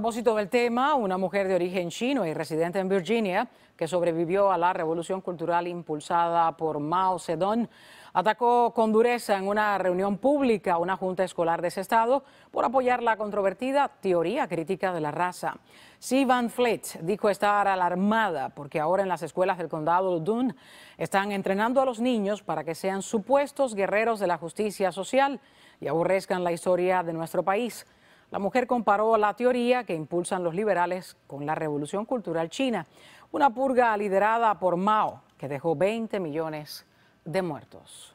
propósito del tema, una mujer de origen chino y residente en Virginia, que sobrevivió a la revolución cultural impulsada por Mao Zedong, atacó con dureza en una reunión pública a una junta escolar de ese estado por apoyar la controvertida teoría crítica de la raza. Si Van dijo estar alarmada porque ahora en las escuelas del condado de Dunn están entrenando a los niños para que sean supuestos guerreros de la justicia social y aborrezcan la historia de nuestro país. La mujer comparó la teoría que impulsan los liberales con la Revolución Cultural China, una purga liderada por Mao que dejó 20 millones de muertos.